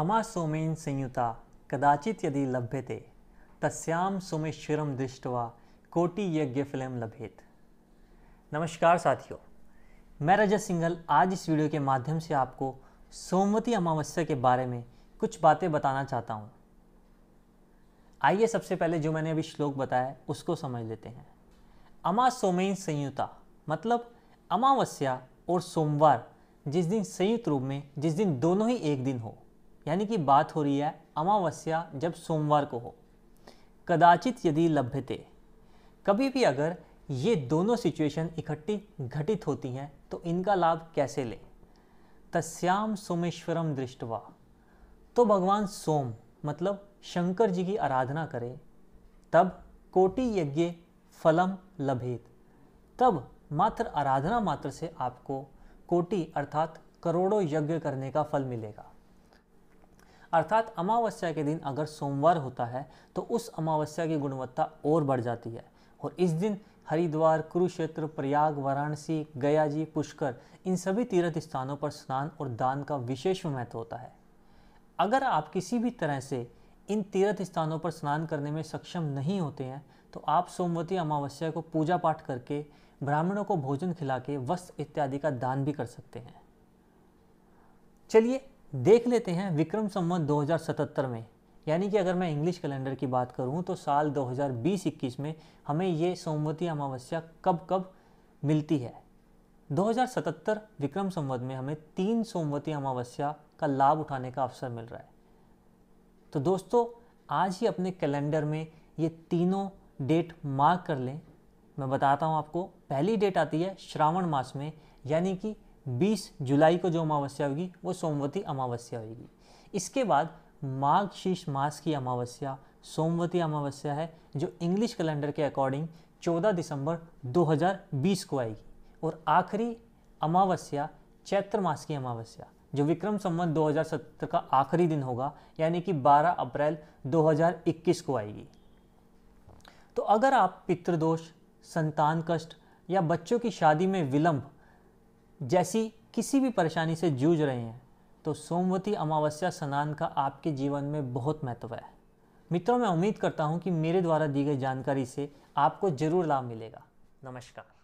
अमा सोमेन संयुता कदाचित यदि लभ्यते तस्याम सोमेश्वरम दृष्टवा कोटि यज्ञ फिल्म लभेत नमस्कार साथियों मैं रजत सिंघल आज इस वीडियो के माध्यम से आपको सोमवती अमावस्या के बारे में कुछ बातें बताना चाहता हूँ आइए सबसे पहले जो मैंने अभी श्लोक बताया उसको समझ लेते हैं अमा सोमेन संयुता मतलब अमावस्या और सोमवार जिस दिन संयुक्त रूप में जिस दिन दोनों ही एक दिन हो यानी कि बात हो रही है अमावस्या जब सोमवार को हो कदाचित यदि लभ्यते कभी भी अगर ये दोनों सिचुएशन इकट्ठी घटित होती हैं तो इनका लाभ कैसे लें तस्याम सोमेश्वरम दृष्टवा तो भगवान सोम मतलब शंकर जी की आराधना करें तब कोटि यज्ञ फलम लभेत तब मात्र आराधना मात्र से आपको कोटि अर्थात करोड़ों यज्ञ करने का फल मिलेगा अर्थात अमावस्या के दिन अगर सोमवार होता है तो उस अमावस्या की गुणवत्ता और बढ़ जाती है और इस दिन हरिद्वार कुरुक्षेत्र प्रयाग वाराणसी गया जी पुष्कर इन सभी तीर्थ स्थानों पर स्नान और दान का विशेष महत्व होता है अगर आप किसी भी तरह से इन तीर्थ स्थानों पर स्नान करने में सक्षम नहीं होते हैं तो आप सोमवती अमावस्या को पूजा पाठ करके ब्राह्मणों को भोजन खिला के वस्त्र इत्यादि का दान भी कर सकते हैं चलिए देख लेते हैं विक्रम संवत 2077 में यानी कि अगर मैं इंग्लिश कैलेंडर की बात करूं तो साल 2021 में हमें ये सोमवती अमावस्या कब कब मिलती है 2077 विक्रम संवत में हमें तीन सोमवती अमावस्या का लाभ उठाने का अवसर मिल रहा है तो दोस्तों आज ही अपने कैलेंडर में ये तीनों डेट मार्क कर लें मैं बताता हूँ आपको पहली डेट आती है श्रावण मास में यानी कि बीस जुलाई को जो अमावस्या होगी वो सोमवती अमावस्या होगी इसके बाद माघ शीर्ष मास की अमावस्या सोमवती अमावस्या है जो इंग्लिश कैलेंडर के अकॉर्डिंग 14 दिसंबर 2020 को आएगी और आखिरी अमावस्या चैत्र मास की अमावस्या जो विक्रम संवत 2017 का आखिरी दिन होगा यानी कि 12 अप्रैल 2021 को आएगी तो अगर आप पितृदोष संतान कष्ट या बच्चों की शादी में विलंब जैसी किसी भी परेशानी से जूझ रहे हैं तो सोमवती अमावस्या स्नान का आपके जीवन में बहुत महत्व है मित्रों मैं उम्मीद करता हूँ कि मेरे द्वारा दी गई जानकारी से आपको ज़रूर लाभ मिलेगा नमस्कार